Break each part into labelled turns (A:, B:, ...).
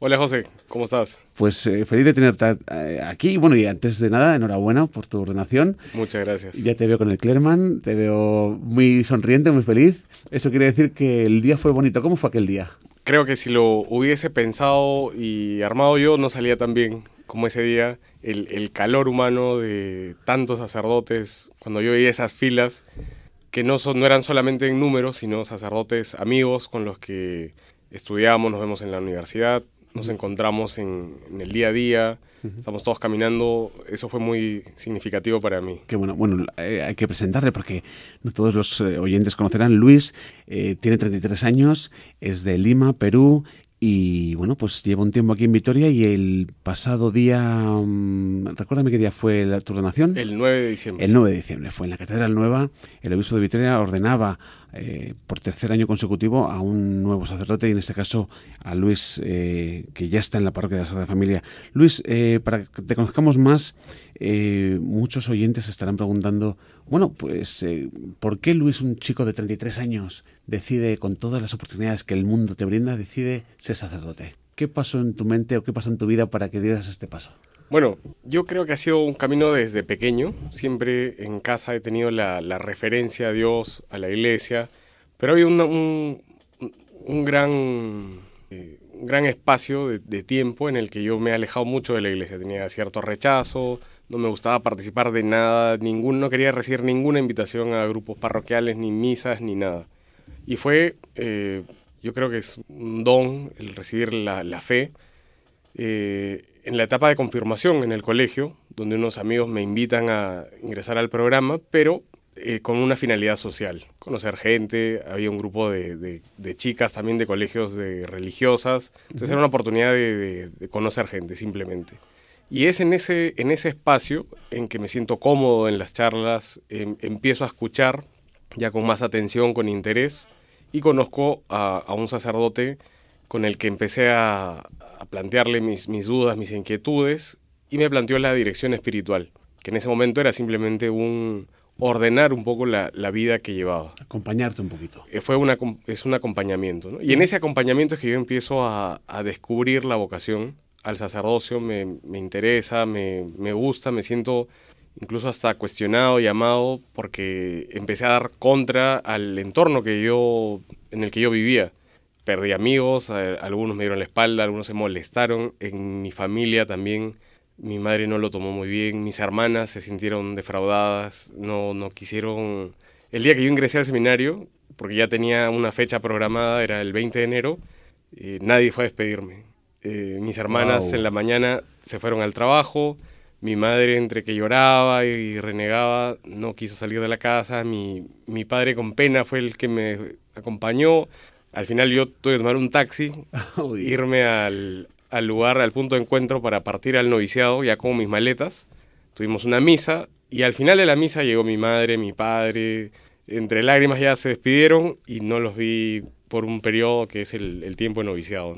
A: Hola José, ¿cómo estás?
B: Pues eh, feliz de tenerte eh, aquí. Bueno, y antes de nada, enhorabuena por tu ordenación.
A: Muchas gracias. Ya
B: te veo con el Clerman, te veo muy sonriente, muy feliz. Eso quiere decir que el día fue bonito. ¿Cómo fue aquel día?
A: Creo que si lo hubiese pensado y armado yo, no salía tan bien como ese día. El, el calor humano de tantos sacerdotes, cuando yo veía esas filas, que no, son, no eran solamente en números, sino sacerdotes amigos con los que estudiamos, nos vemos en la universidad, nos encontramos en, el día a día, estamos todos caminando, eso fue muy
B: significativo para mí. Qué bueno, bueno, eh, hay que presentarle porque no todos los eh, oyentes conocerán. Luis eh, tiene 33 años, es de Lima, Perú, y bueno, pues lleva un tiempo aquí en Vitoria y el pasado día, mm, recuérdame qué día fue la, tu donación.
A: El 9 de diciembre. El 9
B: de diciembre, fue en la Catedral Nueva, el obispo de Vitoria ordenaba eh, por tercer año consecutivo a un nuevo sacerdote y en este caso a Luis, eh, que ya está en la parroquia de la Sagrada Familia. Luis, eh, para que te conozcamos más, muchos oyentes estarán preguntando, bueno, pues, ¿por qué Luis, un chico de 33 años, decide, con todas las oportunidades que el mundo te brinda, decide ser sacerdote? ¿Qué pasó en tu mente o qué pasó en tu vida para que dieras este paso?
A: Bueno, yo creo que ha sido un camino desde pequeño. Siempre en casa he tenido la, referencia a Dios, a la iglesia, pero había un, un, gran, eh, gran espacio de, tiempo en el que yo me he alejado mucho de la iglesia. Tenía cierto rechazo, no me gustaba participar de nada, ningún, no quería recibir ninguna invitación a grupos parroquiales, ni misas, ni nada. Y fue, eh, yo creo que es un don el recibir la, la fe eh, en la etapa de confirmación en el colegio, donde unos amigos me invitan a ingresar al programa, pero eh, con una finalidad social, conocer gente, había un grupo de, chicas también de colegios de religiosas, entonces era una oportunidad de, conocer gente simplemente. Y es en ese, espacio en que me siento cómodo en las charlas, em, empiezo a escuchar ya con más atención, con interés, y conozco a un sacerdote con el que empecé a, plantearle mis, dudas, mis inquietudes, y me planteó la dirección espiritual, que en ese momento era simplemente un ordenar un poco la, vida que llevaba.
B: Acompañarte un
A: poquito. Eh, fue es un acompañamiento. Y en ese acompañamiento es que yo empiezo a, descubrir la vocación al sacerdocio, me, interesa, me, gusta, me siento incluso hasta cuestionado, y llamado, porque empecé a dar contra al entorno que yo, en el que yo vivía perdí amigos, algunos me dieron la espalda, algunos se molestaron. En mi familia también mi madre no lo tomó muy bien, mis hermanas se sintieron defraudadas, no, no quisieron... El día que yo ingresé al seminario, porque ya tenía una fecha programada, era el 20 de enero, eh, nadie fue a despedirme. Eh, mis hermanas en la mañana se fueron al trabajo, mi madre entre que lloraba y renegaba no quiso salir de la casa, mi, mi padre con pena fue el que me acompañó. Al final yo tuve que tomar un taxi, irme al, lugar, al punto de encuentro para partir al noviciado, ya con mis maletas. Tuvimos una misa y al final de la misa llegó mi madre, mi padre. Entre lágrimas ya se despidieron y no los vi por un periodo que es el, tiempo de noviciado.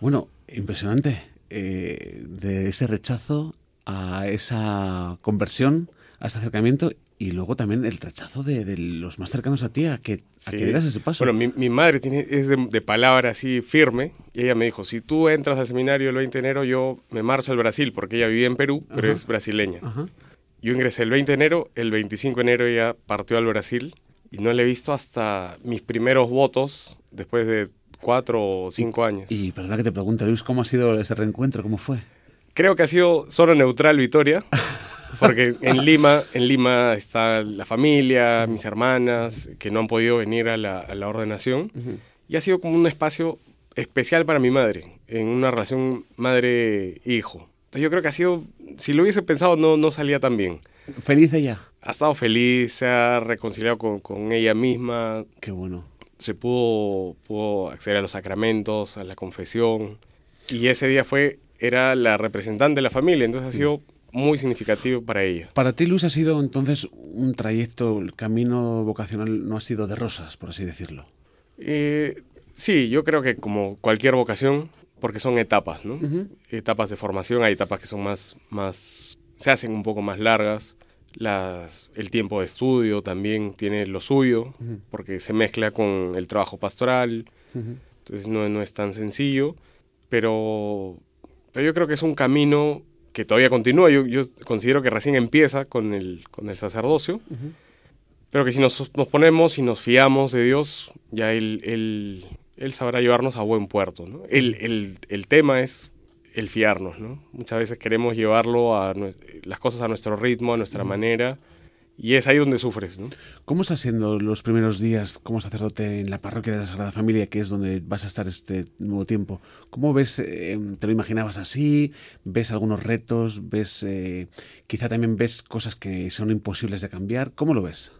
B: Bueno, impresionante. Eh, de ese rechazo a esa conversión, a ese acercamiento y luego también el rechazo de, los más cercanos a ti, a que, sí. a que ese paso. Bueno,
A: mi, madre tiene, es de, palabra así firme, y ella me dijo, si tú entras al seminario el 20 de enero, yo me marcho al Brasil, porque ella vivía en Perú, pero es brasileña. Yo ingresé el 20 de enero, el 25 de enero ella partió al Brasil, y no le he visto hasta mis primeros votos, después de cuatro o cinco años. Y
B: perdona que te pregunte, Luis, ¿cómo ha sido ese reencuentro? ¿Cómo fue?
A: Creo que ha sido solo neutral Vitoria. Porque en Lima, en Lima está la familia, mis hermanas, que no han podido venir a la, ordenación. Y ha sido como un espacio especial para mi madre, en una relación madre-hijo. Entonces yo creo que ha sido, si lo hubiese pensado, no, no salía tan bien. ¿Feliz ella? Ha estado feliz, se ha reconciliado con, con ella misma. Qué bueno. Se pudo, pudo acceder a los sacramentos, a la confesión. Y ese día fue, era la representante de la familia, entonces ha mm. sido muy significativo para ella.
B: Para ti, Luis, ha sido entonces un trayecto, el camino vocacional no ha sido de rosas, por así decirlo.
A: Eh, sí, yo creo que como cualquier vocación, porque son etapas, ¿no? Etapas de formación, hay etapas que son más, más, se hacen un poco más largas. Las, el tiempo de estudio también tiene lo suyo, porque se mezcla con el trabajo pastoral, entonces no, no es tan sencillo, pero, pero yo creo que es un camino que todavía continúa, yo, considero que recién empieza con el, con el sacerdocio, pero que si nos, ponemos y nos fiamos de Dios, ya Él, sabrá llevarnos a buen puerto. El, tema es el fiarnos, Muchas veces queremos llevarlo a las cosas a nuestro ritmo, a nuestra manera, y es ahí donde sufres. ¿no?
B: ¿Cómo estás siendo los primeros días como sacerdote en la parroquia de la Sagrada Familia, que es donde vas a estar este nuevo tiempo? ¿Cómo ves, eh, te lo imaginabas así? ¿Ves algunos retos? ¿Ves, eh, quizá también ves cosas que son imposibles de cambiar? ¿Cómo lo ves?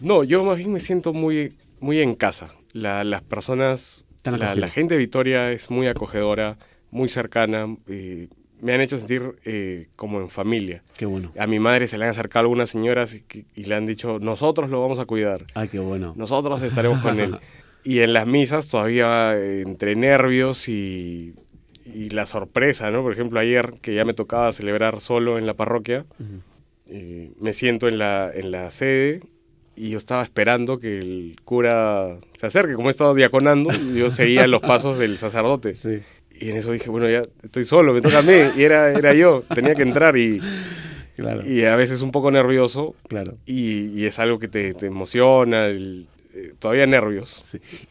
A: No, yo más bien me siento muy, muy en casa. las personas,
B: la, gente
A: de Vitoria es muy acogedora, muy cercana. Eh, me han hecho sentir eh, como en familia. Qué bueno. A mi madre se le han acercado algunas señoras y, le han dicho, nosotros lo vamos a cuidar. Ay, qué bueno. Nosotros estaremos con él. y en las misas todavía eh, entre nervios y, la sorpresa, ¿no? Por ejemplo, ayer que ya me tocaba celebrar solo en la parroquia, eh, me siento en la, en la sede y yo estaba esperando que el cura se acerque. Como he estado diaconando, yo seguía los pasos del sacerdote. Sí. Y en eso dije, bueno, ya estoy solo, me toca a mí. Y era, era yo, tenía que entrar y, y a veces un poco nervioso. Claro. Y, es algo que te, emociona, eh, todavía
B: nervios.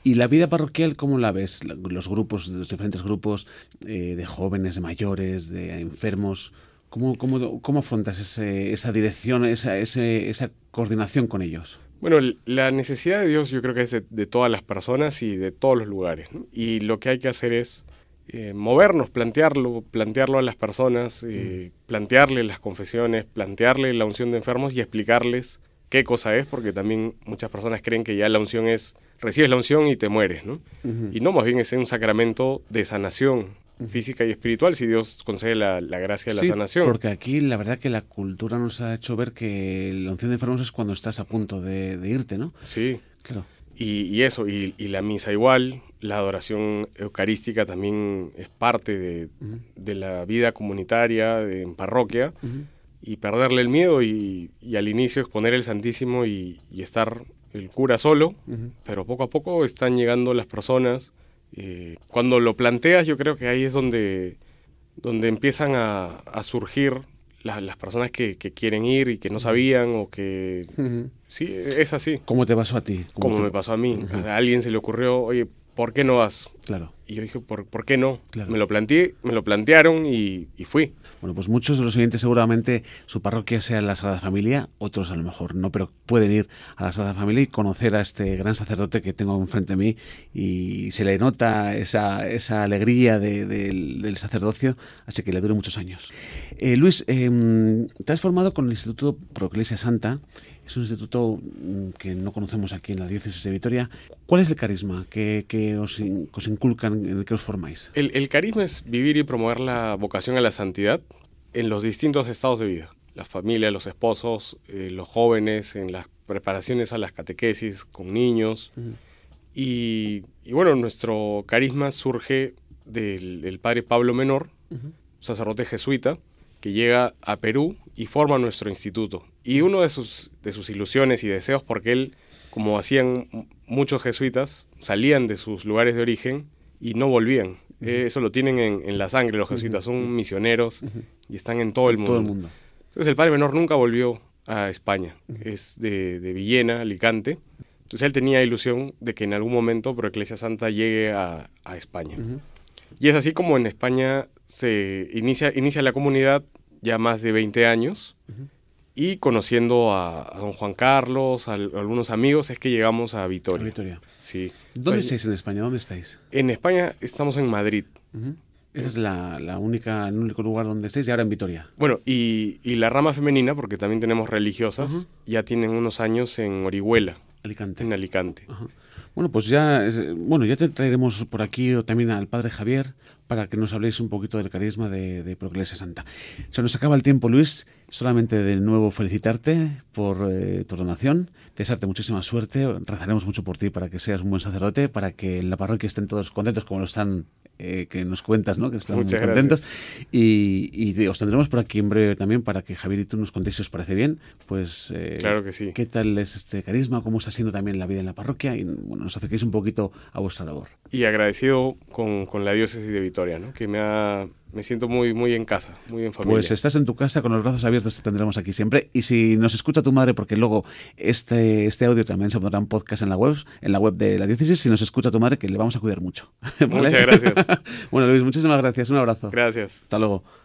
B: ¿Y la vida parroquial cómo la ves? Los grupos, los diferentes grupos eh, de jóvenes, de mayores, de enfermos. ¿Cómo, cómo, cómo afrontas esa dirección, esa, esa coordinación con ellos?
A: Bueno, la necesidad de Dios yo creo que es de, todas las personas y de todos los lugares. Y lo que hay que hacer es eh, movernos, plantearlo, plantearlo a las personas, eh, mm. plantearle las confesiones, plantearle la unción de enfermos y explicarles qué cosa es, porque también muchas personas creen que ya la unción es, recibes la unción y te mueres, ¿no? Y no, más bien es un sacramento de sanación física y espiritual, si Dios concede la, gracia de la sanación. Porque
B: aquí la verdad que la cultura nos ha hecho ver que la unción de enfermos es cuando estás a punto de irte, ¿no? Sí. Claro.
A: Y, eso, y, la misa igual, la adoración eucarística también es parte de, la vida comunitaria en parroquia. Y perderle el miedo y, al inicio exponer el Santísimo y, estar el cura solo, pero poco a poco están llegando las personas. Eh, cuando lo planteas, yo creo que ahí es donde, donde empiezan a surgir las personas que, que, quieren ir y que no sabían o que...
B: Sí, es así. ¿Cómo te pasó a ti? Como me
A: pasó a mí. A alguien se le ocurrió, oye, ¿por qué no vas? Claro. Y yo dije, ¿por, qué no? Me lo
B: me lo plantearon y, fui. Bueno, pues muchos de los siguientes seguramente su parroquia sea la Sagrada Familia, otros a lo mejor no, pero pueden ir a la Sagrada Familia y conocer a este gran sacerdote que tengo enfrente de mí y se le nota esa, esa alegría del, sacerdocio, así que le dure muchos años. Eh, Luis, em, te has formado con el Instituto Proclesia Santa es un instituto mm, que no conocemos aquí en la diócesis de Vitoria. ¿Cuál es el carisma que, os, inculcan, en el que os formáis?
A: El, carisma es vivir y promover la vocación a la santidad en los distintos estados de vida. La familia, los esposos, eh, los jóvenes, en las preparaciones a las catequesis con niños. y, bueno, nuestro carisma surge del, padre Pablo Menor, sacerdote jesuita, que llega a Perú y forma nuestro instituto. Y uno de sus, de sus ilusiones y deseos, porque él como hacían muchos jesuitas, salían de sus lugares de origen y no volvían. Eh, eso lo tienen en, la sangre los jesuitas, son misioneros y están en todo el mundo. Todo el mundo. Entonces el padre menor nunca volvió a España, es de, Villena, Alicante. Entonces él tenía ilusión de que en algún momento Iglesia Santa llegue a, España. Y es así como en España se inicia, la comunidad ya más de 20 años. Y conociendo a, don Juan Carlos, a, algunos amigos, es que llegamos a Vitoria. Vitoria. Sí. ¿Dónde pues, estáis en España? ¿Dónde estáis? En España estamos en Madrid. Ese es la, única, el único lugar donde estáis y ahora en Vitoria. Bueno, y, la rama femenina, porque también tenemos religiosas, ya tienen unos años en Orihuela. Alicante. En Alicante.
B: Bueno, pues ya, eh, bueno, ya te traeremos por aquí también al Padre Javier para que nos habléis un poquito del carisma de, de Santa. Se nos acaba el tiempo, Luis. Solamente de nuevo felicitarte por eh, tu donación, desearte muchísima suerte, rezaremos mucho por ti para que seas un buen sacerdote, para que en la parroquia estén todos contentos como lo están eh, que nos cuentas, ¿no? que estamos muy contentos Y, os tendremos por aquí en breve también para que Javier y tú nos contéis si os parece bien. Pues, eh, claro que sí. ¿Qué tal es este carisma? ¿Cómo está siendo también la vida en la parroquia? Y bueno, nos acerquéis un poquito a vuestra labor.
A: Y agradecido con, con la diócesis de Vitoria, ¿no? que me ha me siento muy, muy en casa, muy en familia. Pues
B: estás en tu casa con los brazos abiertos, te tendremos aquí siempre. Y si nos escucha tu madre, porque luego este, este audio también se pondrá en podcast en la web, en la web de la diócesis, si nos escucha tu madre, que le vamos a cuidar mucho. Muchas gracias. bueno, Luis, muchísimas gracias. Un abrazo. Gracias. Hasta luego.